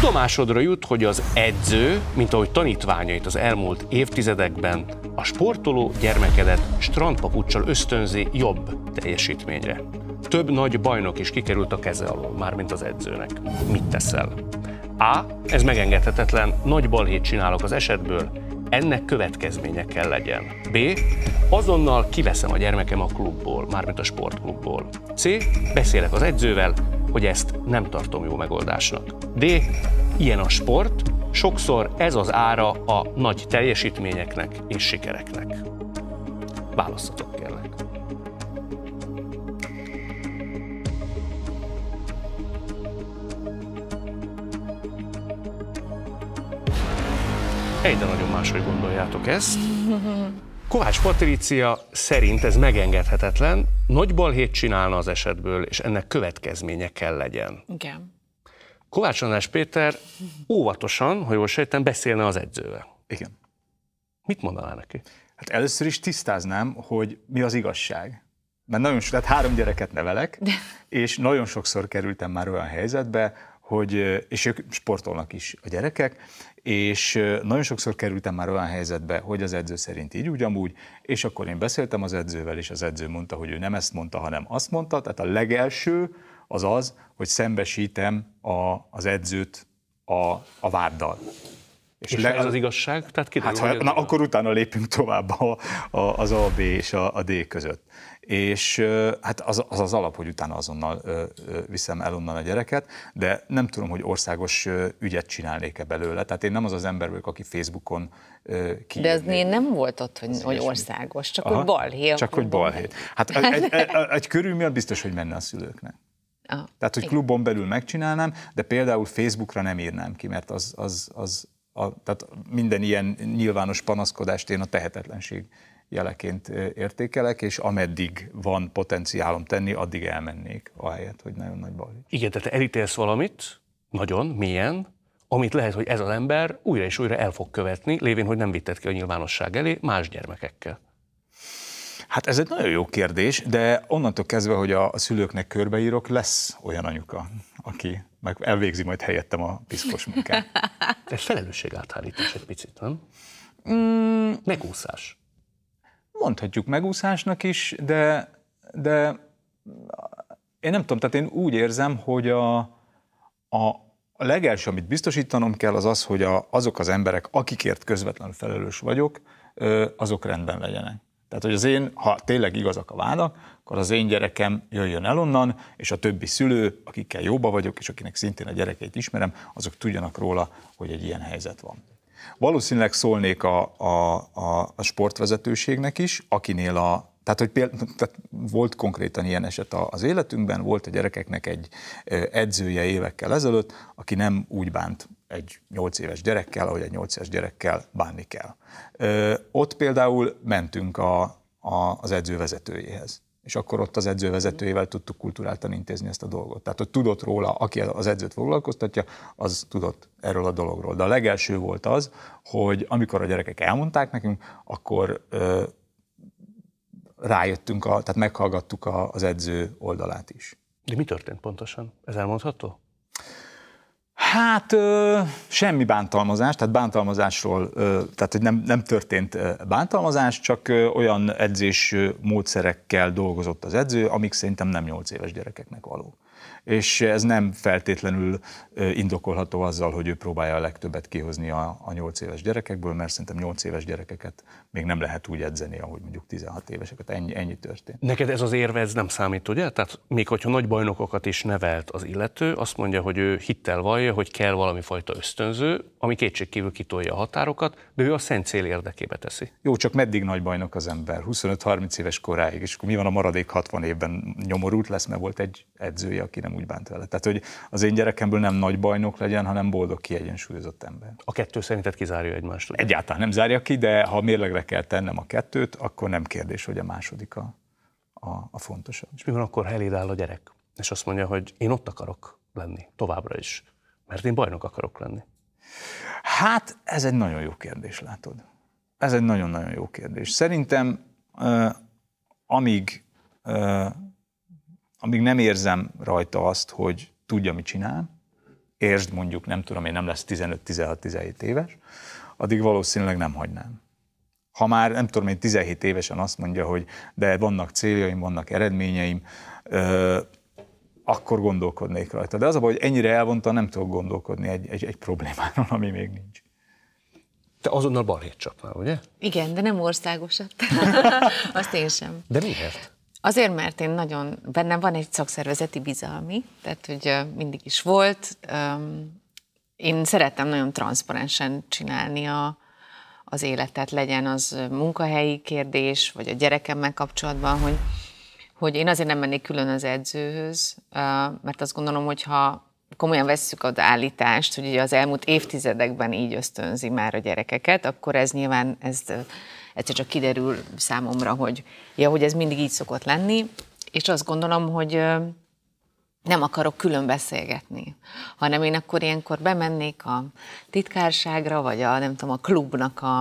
Tudomásodra jut, hogy az edző, mint ahogy tanítványait az elmúlt évtizedekben, a sportoló gyermekedet strandpapucsal ösztönzi jobb teljesítményre. Több nagy bajnok is kikerült a keze alól, mármint az edzőnek. Mit teszel? A. Ez megengedhetetlen, nagy balhét csinálok az esetből, ennek következménye kell legyen. B. Azonnal kiveszem a gyermekem a klubból, mármint a sportklubból. C. Beszélek az edzővel, hogy ezt nem tartom jó megoldásnak. D. Ilyen a sport, sokszor ez az ára a nagy teljesítményeknek és sikereknek. Választatok kérlek. Egyre nagyon máshogy gondoljátok ezt. Kovács Patricia szerint ez megengedhetetlen, nagy balhét csinálna az esetből, és ennek következménye kell legyen. Igen. Kovács András Péter óvatosan, ha jól sejtem, beszélne az edzővel. Igen. Mit mondaná neki? Hát először is tisztáznám, hogy mi az igazság. Mert nagyon sok, tehát három gyereket nevelek, és nagyon sokszor kerültem már olyan helyzetbe, hogy, és ők sportolnak is a gyerekek, és nagyon sokszor kerültem már olyan helyzetbe, hogy az edző szerint így ugyanúgy, és akkor én beszéltem az edzővel, és az edző mondta, hogy ő nem ezt mondta, hanem azt mondta, tehát a legelső az az, hogy szembesítem a, az edzőt a, a váddal. És, és le, ez az igazság? Tehát kiderül, hát, ha, na, akkor utána lépünk tovább a, a, az A, B és a, a D között. És hát az, az az alap, hogy utána azonnal viszem el onnan a gyereket, de nem tudom, hogy országos ügyet csinálnék-e belőle. Tehát én nem az az ember vagyok, aki Facebookon ki. De az én nem volt ott, hogy, hogy országos, csak Aha, hogy balhé. Csak hogy balhé. Hát egy, egy, egy, egy körül miatt biztos, hogy menne a szülőknek. Aha. Tehát, hogy klubon belül megcsinálnám, de például Facebookra nem írnám ki, mert az, az, az, a, tehát minden ilyen nyilvános panaszkodást én a tehetetlenség jeleként értékelek, és ameddig van potenciálom tenni, addig elmennék, ahelyett, hogy nagyon nagy baj. Igen, tehát te elítélsz valamit, nagyon, milyen, amit lehet, hogy ez az ember újra és újra el fog követni, lévén, hogy nem vitted ki a nyilvánosság elé más gyermekekkel. Hát ez egy nagyon jó kérdés, de onnantól kezdve, hogy a, szülőknek körbeírok, lesz olyan anyuka, aki meg elvégzi majd helyettem a piszkos munkát. Ez felelősség áthárítás egy picit, nem? Mm. Megúszás. Mondhatjuk megúszásnak is, de, de én nem tudom, tehát én úgy érzem, hogy a, a, a legelső, amit biztosítanom kell, az az, hogy a, azok az emberek, akikért közvetlenül felelős vagyok, azok rendben legyenek. Tehát, hogy az én, ha tényleg igazak a vádak, akkor az én gyerekem jöjjön el onnan, és a többi szülő, akikkel jóba vagyok, és akinek szintén a gyerekeit ismerem, azok tudjanak róla, hogy egy ilyen helyzet van. Valószínűleg szólnék a, a, a, a sportvezetőségnek is, akinél a tehát, hogy például, tehát volt konkrétan ilyen eset az életünkben, volt a gyerekeknek egy edzője évekkel ezelőtt, aki nem úgy bánt egy 8 éves gyerekkel, ahogy egy 8 éves gyerekkel bánni kell. Ö, ott például mentünk a, a, az edzővezetőjéhez és akkor ott az edzővezetőjével tudtuk kulturáltan intézni ezt a dolgot. Tehát, hogy tudott róla, aki az edzőt foglalkoztatja, az tudott erről a dologról. De a legelső volt az, hogy amikor a gyerekek elmondták nekünk, akkor ö, rájöttünk, a, tehát meghallgattuk a, az edző oldalát is. De mi történt pontosan? Ez elmondható? Hát ö, semmi bántalmazás, tehát bántalmazásról, ö, tehát hogy nem, nem történt bántalmazás, csak ö, olyan edzés módszerekkel dolgozott az edző, amik szerintem nem 8 éves gyerekeknek való és ez nem feltétlenül indokolható azzal, hogy ő próbálja a legtöbbet kihozni a, a 8 éves gyerekekből, mert szerintem 8 éves gyerekeket még nem lehet úgy edzeni, ahogy mondjuk 16 éveseket. Ennyi, ennyi történt. Neked ez az érve ez nem számít, ugye? Tehát még hogyha nagy bajnokokat is nevelt az illető, azt mondja, hogy ő hittel vallja, hogy kell valami fajta ösztönző, ami kétségkívül kitolja a határokat, de ő a szent cél érdekébe teszi. Jó, csak meddig nagy bajnok az ember? 25-30 éves koráig, és akkor mi van a maradék 60 évben nyomorult lesz, mert volt egy edzője, aki nem úgy bánt vele. Tehát, hogy az én gyerekemből nem nagy bajnok legyen, hanem boldog, kiegyensúlyozott ember. A kettő szerinted kizárja egymást? Ugye? Egyáltalán nem zárja ki, de ha mérlegre kell tennem a kettőt, akkor nem kérdés, hogy a második a, a, a fontosabb. És mi van akkor, ha eléd áll a gyerek, és azt mondja, hogy én ott akarok lenni továbbra is, mert én bajnok akarok lenni? Hát ez egy nagyon jó kérdés, látod. Ez egy nagyon-nagyon jó kérdés. Szerintem uh, amíg uh, amíg nem érzem rajta azt, hogy tudja, mit csinál, értsd mondjuk, nem tudom én, nem lesz 15-16-17 éves, addig valószínűleg nem hagynám. Ha már, nem tudom én, 17 évesen azt mondja, hogy de vannak céljaim, vannak eredményeim, ö, akkor gondolkodnék rajta. De az a baj, hogy ennyire elvonta, nem tudok gondolkodni egy, egy, egy problémáról, ami még nincs. Te azonnal balhét csapnál, ugye? Igen, de nem országosat. Azt én sem. De miért? Azért, mert én nagyon, bennem van egy szakszervezeti bizalmi, tehát hogy mindig is volt. Én szeretem nagyon transzparensen csinálni a, az életet, legyen az munkahelyi kérdés, vagy a gyerekemmel kapcsolatban, hogy, hogy én azért nem mennék külön az edzőhöz, mert azt gondolom, hogy ha komolyan vesszük az állítást, hogy ugye az elmúlt évtizedekben így ösztönzi már a gyerekeket, akkor ez nyilván ez egyszer csak kiderül számomra, hogy ja, hogy ez mindig így szokott lenni, és azt gondolom, hogy nem akarok külön beszélgetni, hanem én akkor ilyenkor bemennék a titkárságra, vagy a, nem tudom, a klubnak a,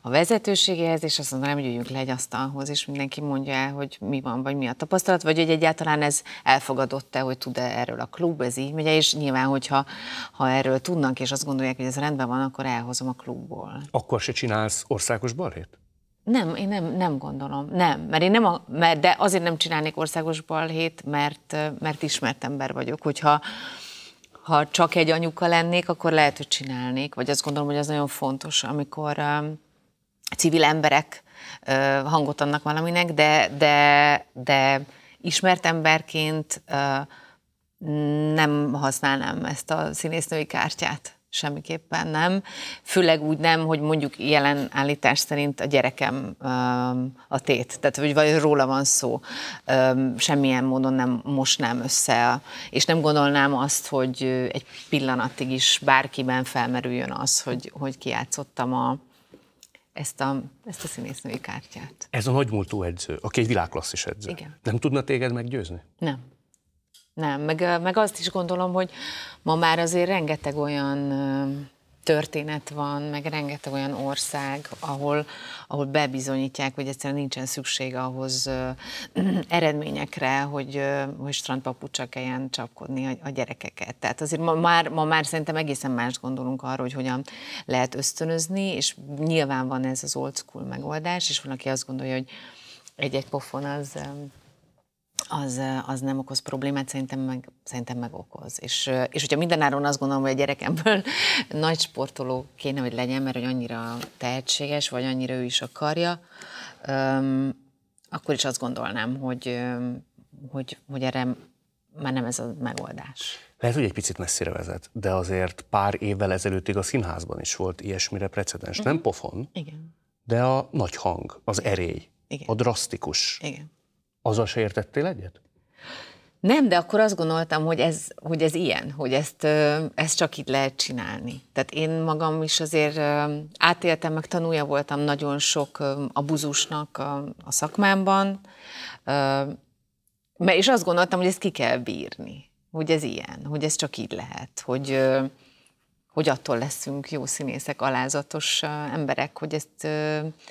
a vezetőségéhez, és azt mondanám, hogy üljünk le egy asztalhoz, és mindenki mondja el, hogy mi van, vagy mi a tapasztalat, vagy hogy egyáltalán ez elfogadott-e, hogy tud-e erről a klub, ez így megy, és nyilván, hogyha ha erről tudnak, és azt gondolják, hogy ez rendben van, akkor elhozom a klubból. Akkor se csinálsz országos balhét? Nem, én nem, nem gondolom, nem, mert én nem, a, mert, de azért nem csinálnék országos balhét, mert, mert ismert ember vagyok, hogyha ha csak egy anyuka lennék, akkor lehet, hogy csinálnék, vagy azt gondolom, hogy az nagyon fontos, amikor uh, civil emberek uh, hangot adnak valaminek, de, de, de ismert emberként uh, nem használnám ezt a színésznői kártyát semmiképpen nem. Főleg úgy nem, hogy mondjuk jelen állítás szerint a gyerekem a tét, tehát hogy vagy róla van szó. Semmilyen módon nem mosnám össze, és nem gondolnám azt, hogy egy pillanatig is bárkiben felmerüljön az, hogy, hogy kiátszottam a, ezt a, ezt a színésznői kártyát. Ez a nagymúltú edző, aki egy világklasszis edző. Igen. Nem tudna téged meggyőzni? Nem. Nem, meg, meg azt is gondolom, hogy ma már azért rengeteg olyan történet van, meg rengeteg olyan ország, ahol, ahol bebizonyítják, hogy egyszerűen nincsen szükség ahhoz ö, ö, eredményekre, hogy, ö, hogy strandpapucsa kelljen csapkodni a, a gyerekeket. Tehát azért ma már, ma már szerintem egészen más gondolunk arra, hogy hogyan lehet ösztönözni, és nyilván van ez az old school megoldás, és van, aki azt gondolja, hogy egy-egy pofon az az, az nem okoz problémát, szerintem meg, szerintem meg okoz. És, és hogyha mindenáron azt gondolom, hogy a gyerekemből nagy sportoló kéne, hogy legyen, mert hogy annyira tehetséges, vagy annyira ő is akarja, um, akkor is azt gondolnám, hogy, hogy, hogy erre már nem ez a megoldás. Lehet, hogy egy picit messzire vezet, de azért pár évvel ezelőttig a színházban is volt ilyesmire precedens. Mm. Nem mhm. pofon, Igen. de a nagy hang, az erély, Igen. a drasztikus. Igen azzal se értettél egyet? Nem, de akkor azt gondoltam, hogy ez, hogy ez ilyen, hogy ezt, ezt csak így lehet csinálni. Tehát én magam is azért átéltem, meg tanulja voltam nagyon sok abuzusnak a, a szakmámban, és azt gondoltam, hogy ezt ki kell bírni, hogy ez ilyen, hogy ez csak így lehet, hogy, hogy attól leszünk jó színészek, alázatos emberek, hogy ezt,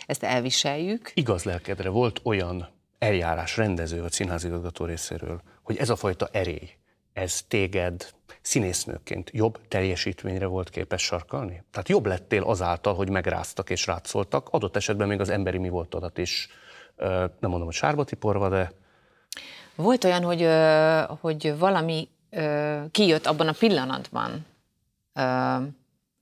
ezt elviseljük. Igaz lelkedre volt olyan eljárás rendező, a színházigazgató részéről, hogy ez a fajta erély, ez téged színésznőként jobb teljesítményre volt képes sarkalni? Tehát jobb lettél azáltal, hogy megráztak és rátszoltak, adott esetben még az emberi mi voltadat is, nem mondom, hogy sárba tiporva, de... Volt olyan, hogy, hogy valami kijött abban a pillanatban,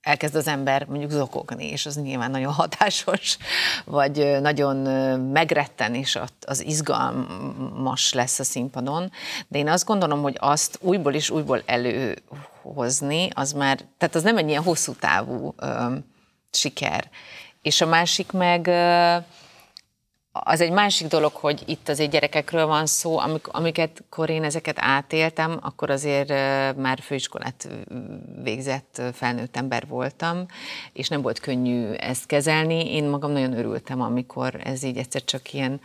elkezd az ember mondjuk zokogni, és az nyilván nagyon hatásos, vagy nagyon megretten, és az izgalmas lesz a színpadon. De én azt gondolom, hogy azt újból és újból előhozni, az már, tehát az nem egy ilyen hosszú távú ö, siker. És a másik meg... Ö, az egy másik dolog, hogy itt azért gyerekekről van szó, amik, amiket kor én ezeket átéltem, akkor azért már főiskolát végzett felnőtt ember voltam, és nem volt könnyű ezt kezelni. Én magam nagyon örültem, amikor ez így egyszer csak ilyen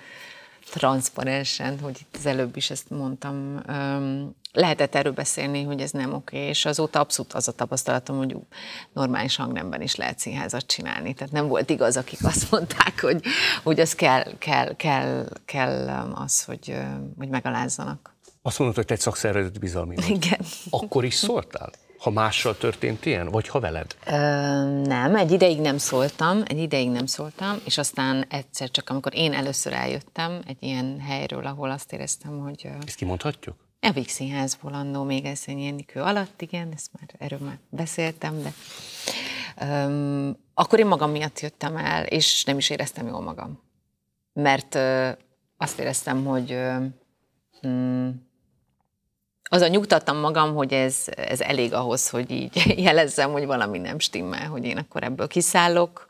transzparensen, hogy itt az előbb is ezt mondtam, lehetett erről beszélni, hogy ez nem oké, és azóta abszolút az a tapasztalatom, hogy normális hangnemben is lehet színházat csinálni. Tehát nem volt igaz, akik azt mondták, hogy, hogy az kell, kell, kell, kell az, hogy, hogy megalázzanak. Azt mondod, hogy te egy szakszervezet bizalmi Igen. Akkor is szóltál? ha mással történt ilyen, vagy ha veled? Ö, nem, egy ideig nem szóltam, egy ideig nem szóltam, és aztán egyszer csak, amikor én először eljöttem egy ilyen helyről, ahol azt éreztem, hogy... Ezt kimondhatjuk? Evik Színházból annó még Eszenyi Enikő alatt, igen, ezt már erről már beszéltem, de öm, akkor én magam miatt jöttem el, és nem is éreztem jól magam. Mert ö, azt éreztem, hogy ö, hmm, az a nyugtattam magam, hogy ez, ez elég ahhoz, hogy így jelezzem, hogy valami nem stimmel, hogy én akkor ebből kiszállok.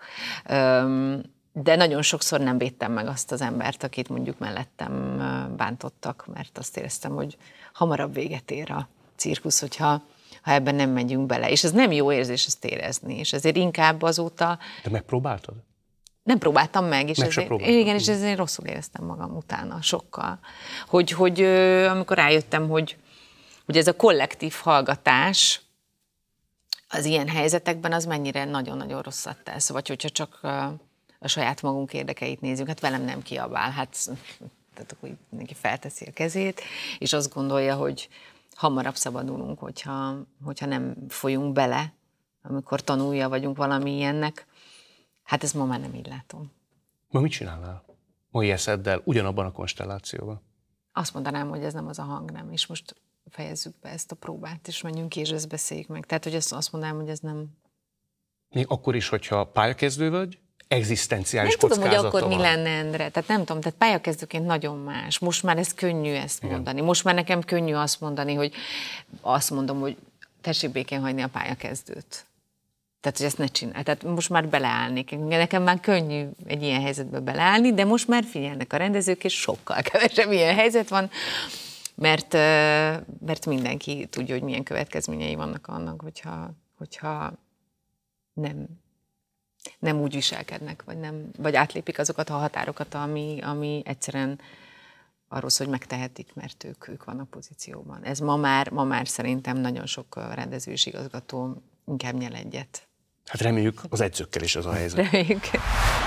De nagyon sokszor nem védtem meg azt az embert, akit mondjuk mellettem bántottak, mert azt éreztem, hogy hamarabb véget ér a cirkusz, hogyha ha ebben nem megyünk bele. És ez nem jó érzés ezt érezni, és ezért inkább azóta... De megpróbáltad? nem próbáltam meg, és, meg ezért, próbáltam. Igen, és ezért rosszul éreztem magam utána, sokkal. Hogy, hogy amikor rájöttem, hogy, Ugye ez a kollektív hallgatás, az ilyen helyzetekben az mennyire nagyon-nagyon rosszat tesz, vagy hogyha csak a saját magunk érdekeit nézzük, hát velem nem kiabál, hát tehát akkor mindenki felteszi a kezét, és azt gondolja, hogy hamarabb szabadulunk, hogyha, hogyha nem folyunk bele, amikor tanulja vagyunk valami ilyennek. Hát ez ma már nem így látom. Ma mit csinálnál? Mai eszeddel, ugyanabban a konstellációban? Azt mondanám, hogy ez nem az a hang, nem. És most fejezzük be ezt a próbát, és menjünk ki, és ezt beszéljük meg. Tehát, hogy ezt azt mondanám, hogy ez nem... Még akkor is, hogyha pályakezdő vagy, egzisztenciális Nem tudom, hogy akkor van. mi lenne, Endre. Tehát nem tudom, tehát pályakezdőként nagyon más. Most már ez könnyű ezt Igen. mondani. Most már nekem könnyű azt mondani, hogy azt mondom, hogy tessék békén hagyni a pályakezdőt. Tehát, hogy ezt ne csinál. Tehát most már beleállnék. Nekem már könnyű egy ilyen helyzetbe beleállni, de most már figyelnek a rendezők, és sokkal kevesebb ilyen helyzet van mert, mert mindenki tudja, hogy milyen következményei vannak annak, hogyha, hogyha nem, nem úgy viselkednek, vagy, nem, vagy átlépik azokat a határokat, ami, ami egyszerűen arról hogy megtehetik, mert ők, ők vannak pozícióban. Ez ma már, ma már szerintem nagyon sok rendező és igazgató inkább nyel egyet. Hát reméljük az edzőkkel is az a helyzet. Reméljük.